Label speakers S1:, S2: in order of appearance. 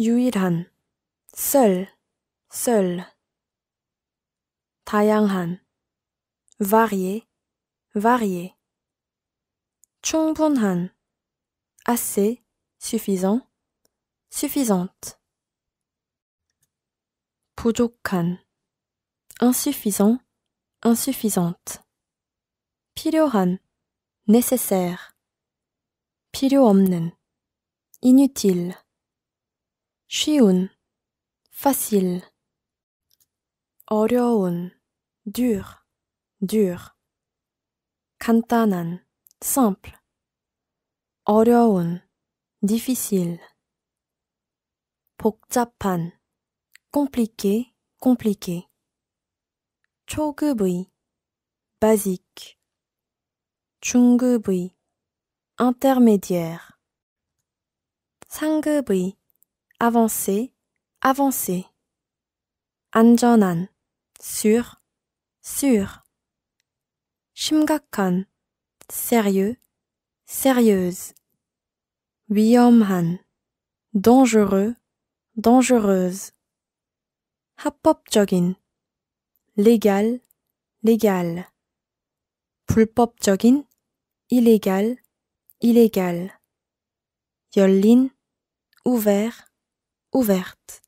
S1: 유일한, seul, seul. 다양한, varié, varié. 충분한, assez, suffisant, suffisante. 부족한, insuffisant, insuffisante. 필요한, nécessaire. 필요 없는, inutile. 쉬운 facile 어려운 dur dur 간단한 simple 어려운 difficile 복잡한 compliqué compliqué 초급의 basique 중급의 intermédiaire 상급의 avancer, avancer. 안전한, sûr, sûr. 심각한, sérieux, sérieuse. 위험한, dangereux, dangereuse. 합법적인, légal, légal. 불법적인, illégal, illégal. 열린, ouvert, ouverte.